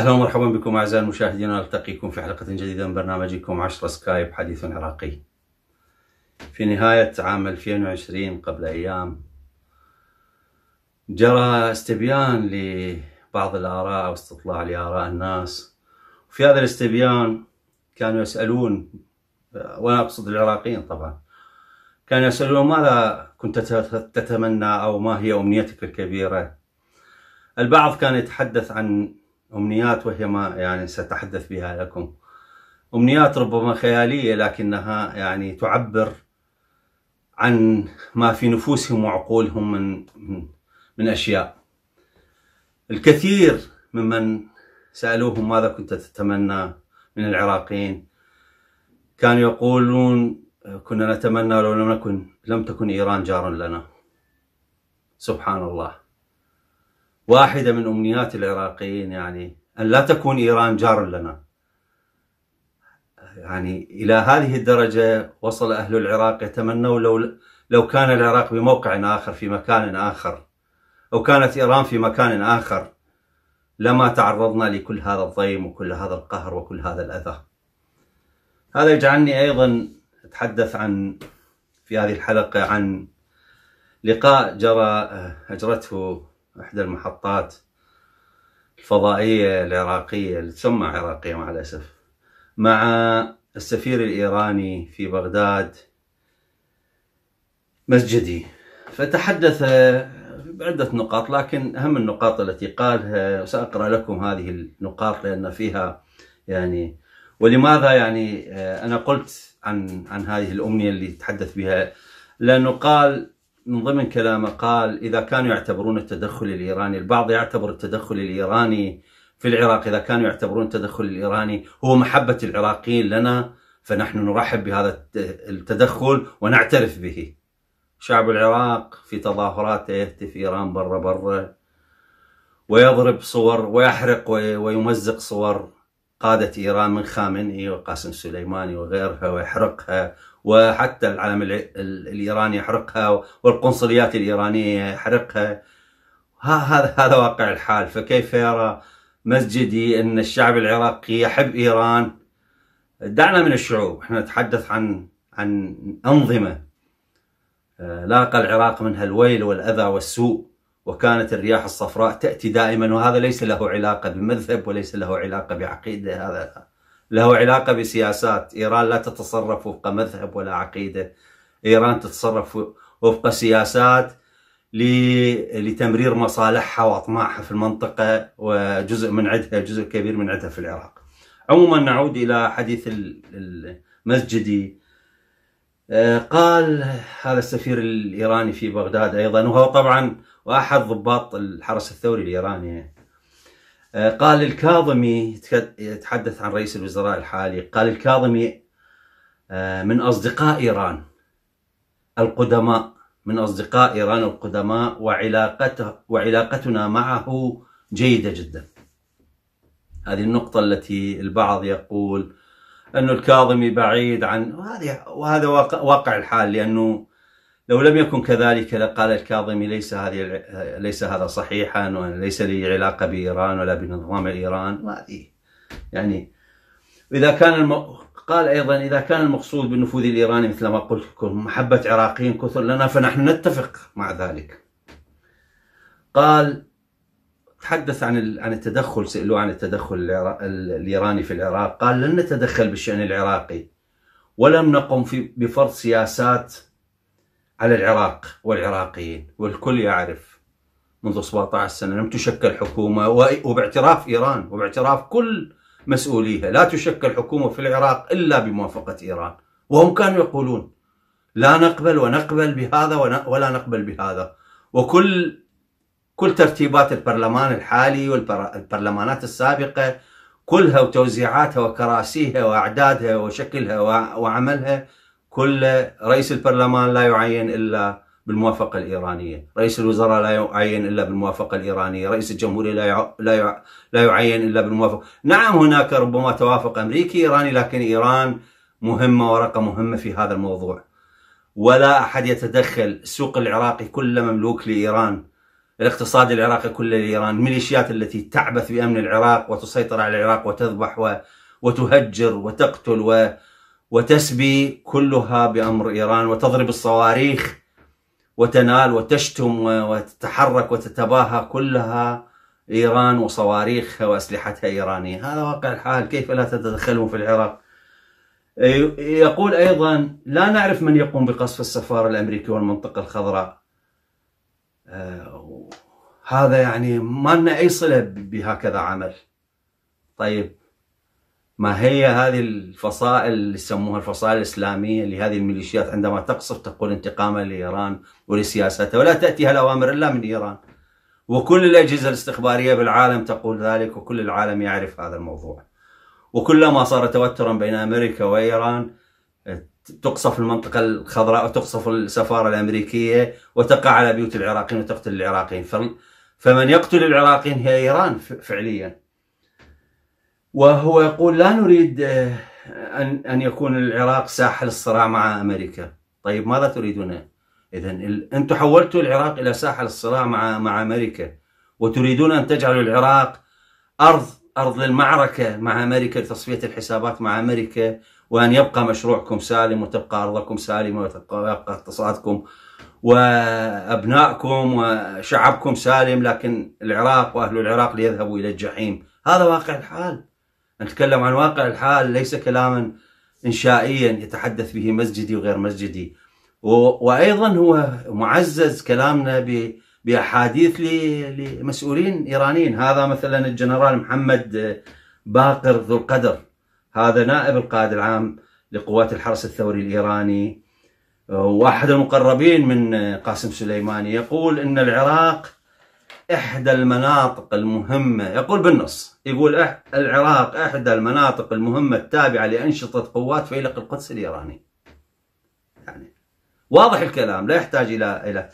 اهلا ومرحبا بكم اعزائي المشاهدين نلتقيكم في حلقه جديده من برنامجكم 10 سكايب حديث عراقي. في نهايه عام 2020 قبل ايام جرى استبيان لبعض الاراء او استطلاع لاراء الناس وفي هذا الاستبيان كانوا يسالون وانا اقصد العراقيين طبعا كانوا يسالون ماذا كنت تتمنى او ما هي امنيتك الكبيره؟ البعض كان يتحدث عن أمنيات وهي ما يعني سأتحدث بها لكم أمنيات ربما خيالية لكنها يعني تعبر عن ما في نفوسهم وعقولهم من من, أشياء الكثير ممن سألوهم ماذا كنت تتمنى من العراقيين كانوا يقولون كنا نتمنى لو لم نكن لم تكن إيران جارا لنا سبحان الله واحدة من أمنيات العراقيين يعني أن لا تكون إيران جار لنا يعني إلى هذه الدرجة وصل أهل العراق يتمنوا لو لو كان العراق بموقع آخر في مكان آخر أو كانت إيران في مكان آخر لما تعرضنا لكل هذا الضيم وكل هذا القهر وكل هذا الأذى هذا يجعلني أيضا أتحدث عن في هذه الحلقة عن لقاء جرى أجرته احدى المحطات الفضائيه العراقيه اللي تسمى عراقيه مع الاسف مع السفير الايراني في بغداد مسجدي فتحدث بعدة نقاط لكن أهم النقاط التي قالها سأقرأ لكم هذه النقاط لأن فيها يعني ولماذا يعني آه، أنا قلت عن عن هذه الأمنية اللي تحدث بها لأنه قال من ضمن كلامه قال إذا كانوا يعتبرون التدخل الإيراني البعض يعتبر التدخل الإيراني في العراق إذا كانوا يعتبرون التدخل الإيراني هو محبة العراقيين لنا فنحن نرحب بهذا التدخل ونعترف به شعب العراق في تظاهراته يهتف إيران برا برا ويضرب صور ويحرق ويمزق صور قادة إيران من خامنئي وقاسم سليماني وغيرها ويحرقها وحتى العلم الايراني يحرقها والقنصليات الايرانيه يحرقها هذا هذا واقع الحال فكيف يرى مسجدي ان الشعب العراقي يحب ايران دعنا من الشعوب احنا نتحدث عن عن انظمه آه، لاقى العراق منها الويل والاذى والسوء وكانت الرياح الصفراء تاتي دائما وهذا ليس له علاقه بمذهب وليس له علاقه بعقيده هذا له علاقة بسياسات إيران لا تتصرف وفق مذهب ولا عقيدة إيران تتصرف وفق سياسات لتمرير مصالحها وأطماعها في المنطقة وجزء من عدها جزء كبير من عدها في العراق عموما نعود إلى حديث المسجدي آه، قال هذا السفير الإيراني في بغداد أيضا وهو طبعا وأحد ضباط الحرس الثوري الإيراني آه، قال الكاظمي يتحدث عن رئيس الوزراء الحالي قال الكاظمي آه، من أصدقاء إيران القدماء من أصدقاء إيران القدماء وعلاقته وعلاقتنا معه جيدة جدا هذه النقطة التي البعض يقول أن الكاظمي بعيد عن وهذه وهذا واقع الحال لأنه لو لم يكن كذلك لقال الكاظمي ليس هذه ليس هذا صحيحا وليس لي علاقه بايران ولا بنظام ايران وهذه يعني اذا كان الم... قال ايضا اذا كان المقصود بالنفوذ الايراني مثل ما قلت لكم محبه عراقيين كثر لنا فنحن نتفق مع ذلك. قال تحدث عن عن التدخل سالوه عن التدخل الايراني في العراق قال لن نتدخل بالشان العراقي ولم نقم في بفرض سياسات على العراق والعراقيين والكل يعرف منذ 17 سنة لم تشكل حكومة وباعتراف إيران وباعتراف كل مسؤوليها لا تشكل حكومة في العراق إلا بموافقة إيران وهم كانوا يقولون لا نقبل ونقبل بهذا ولا نقبل بهذا وكل كل ترتيبات البرلمان الحالي والبرلمانات السابقة كلها وتوزيعاتها وكراسيها وأعدادها وشكلها وعملها كل رئيس البرلمان لا يعين إلا بالموافقة الإيرانية رئيس الوزراء لا يعين إلا بالموافقة الإيرانية رئيس الجمهورية لا, يع... لا, يع... لا يعين إلا بالموافقة نعم هناك ربما توافق أمريكي إيراني لكن إيران مهمة ورقة مهمة في هذا الموضوع ولا أحد يتدخل السوق العراقي كله مملوك لإيران الاقتصاد العراقي كله لإيران الميليشيات التي تعبث بأمن العراق وتسيطر على العراق وتذبح و... وتهجر وتقتل و... وتسبي كلها بأمر إيران وتضرب الصواريخ وتنال وتشتم وتتحرك وتتباهى كلها إيران وصواريخها وأسلحتها إيرانية هذا واقع الحال كيف لا تتدخلون في العراق يقول أيضا لا نعرف من يقوم بقصف السفارة الأمريكية والمنطقة الخضراء هذا يعني ما لنا أي صلة بهكذا عمل طيب ما هي هذه الفصائل اللي يسموها الفصائل الإسلامية لهذه الميليشيات عندما تقصف تقول انتقاما لإيران ولسياساتها ولا تأتيها الأوامر إلا من إيران وكل الأجهزة الاستخبارية بالعالم تقول ذلك وكل العالم يعرف هذا الموضوع وكلما صار توترا بين أمريكا وإيران تقصف المنطقة الخضراء وتقصف السفارة الأمريكية وتقع على بيوت العراقيين وتقتل العراقيين فمن يقتل العراقيين هي إيران فعليا وهو يقول لا نريد آه، أن أن يكون العراق ساحل الصراع مع أمريكا طيب ماذا تريدون إذا أنتم حولتوا العراق إلى ساحل الصراع مع مع أمريكا وتريدون أن تجعلوا العراق أرض أرض للمعركة مع أمريكا لتصفية الحسابات مع أمريكا وأن يبقى مشروعكم سالم وتبقى أرضكم سالمة وتبقى اقتصادكم وأبنائكم وشعبكم سالم لكن العراق وأهل العراق ليذهبوا إلى الجحيم هذا واقع الحال نتكلم عن واقع الحال ليس كلاما إنشائيا يتحدث به مسجدي وغير مسجدي وأيضا هو معزز كلامنا بأحاديث لمسؤولين إيرانيين هذا مثلا الجنرال محمد آه، باقر ذو القدر هذا نائب القائد العام لقوات الحرس الثوري الإيراني آه، واحد المقربين من آه، قاسم سليماني يقول أن العراق إحدى المناطق المهمة يقول بالنص يقول أح العراق إحدى المناطق المهمة التابعة لأنشطة قوات فيلق القدس الإيراني يعني واضح الكلام لا يحتاج إلى إلى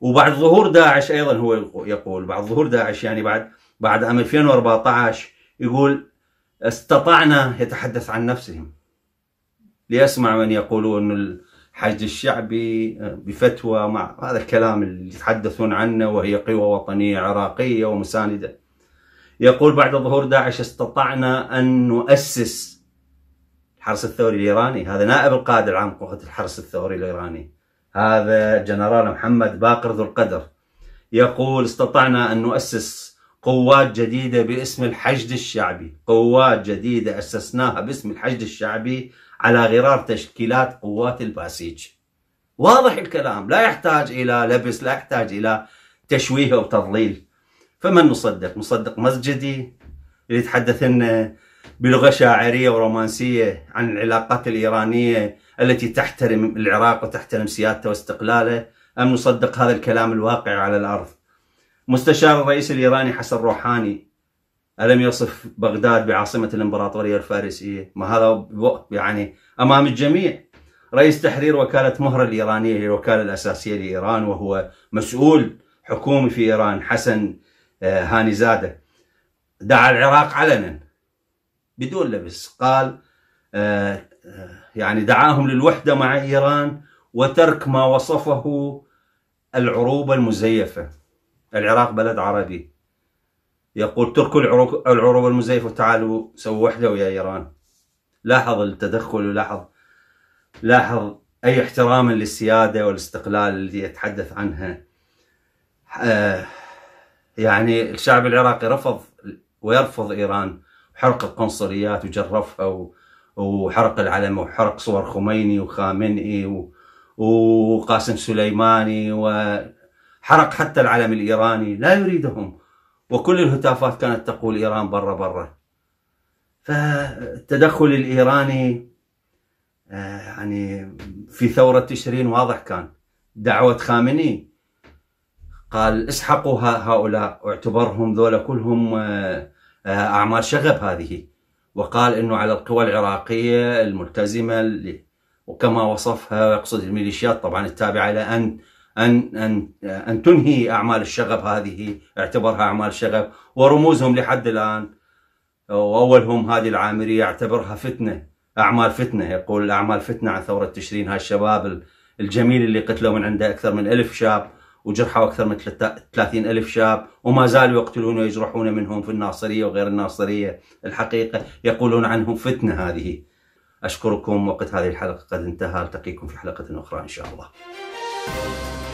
وبعد ظهور داعش أيضا هو يقول بعد ظهور داعش يعني بعد بعد عام 2014 يقول استطعنا يتحدث عن نفسهم ليسمع من يقولون أن حشد الشعبي آه، بفتوى مع هذا الكلام اللي يتحدثون عنه وهي قوى وطنية عراقية ومساندة يقول بعد ظهور داعش استطعنا أن نؤسس الحرس الثوري الإيراني هذا نائب القائد العام قوة الحرس الثوري الإيراني هذا جنرال محمد باقر ذو القدر يقول استطعنا أن نؤسس قوات جديدة باسم الحشد الشعبي قوات جديدة أسسناها باسم الحشد الشعبي على غرار تشكيلات قوات الباسيج واضح الكلام لا يحتاج إلى لبس لا يحتاج إلى تشويه أو تضليل فمن نصدق نصدق مسجدي اللي يتحدث لنا بلغة شاعرية ورومانسية عن العلاقات الإيرانية التي تحترم العراق وتحترم سيادته واستقلاله أم نصدق هذا الكلام الواقع على الأرض مستشار الرئيس الإيراني حسن روحاني ألم يصف بغداد بعاصمة الإمبراطورية الفارسية ما هذا يعني أمام الجميع رئيس تحرير وكالة مهرة الإيرانية هي الوكالة الأساسية لإيران وهو مسؤول حكومي في إيران حسن آه، هاني زادة دعا العراق علنا بدون لبس قال آه، آه، يعني دعاهم للوحدة مع إيران وترك ما وصفه العروبة المزيفة العراق بلد عربي يقول تركوا العروبة المزيفة وتعالوا سووا وحدة ويا إيران لاحظ التدخل ولاحظ لاحظ أي احترام للسيادة والاستقلال اللي يتحدث عنها آه، يعني الشعب العراقي رفض ويرفض إيران حرق القنصليات وجرفها وحرق العلم وحرق صور خميني وخامنئي وقاسم سليماني وحرق حتى العلم الإيراني لا يريدهم وكل الهتافات كانت تقول إيران برا برا فالتدخل الإيراني آه، يعني في ثورة تشرين واضح كان دعوة خامني قال اسحقوا هؤلاء واعتبرهم ذولا كلهم آه، آه، أعمال شغب هذه وقال أنه على القوى العراقية الملتزمة وكما وصفها يقصد الميليشيات طبعا التابعة إلى أن ان ان ان تنهي اعمال الشغب هذه اعتبرها اعمال شغب ورموزهم لحد الان واولهم هذه العامريه اعتبرها فتنه اعمال فتنه يقول اعمال فتنه عن ثوره تشرين هالشباب الشباب الجميل اللي قتلوا من عنده اكثر من ألف شاب وجرحوا اكثر من 30 ألف شاب وما زالوا يقتلون ويجرحون منهم في الناصريه وغير الناصريه الحقيقه يقولون عنهم فتنه هذه اشكركم وقت هذه الحلقه قد انتهى التقيكم في حلقه اخرى ان شاء الله.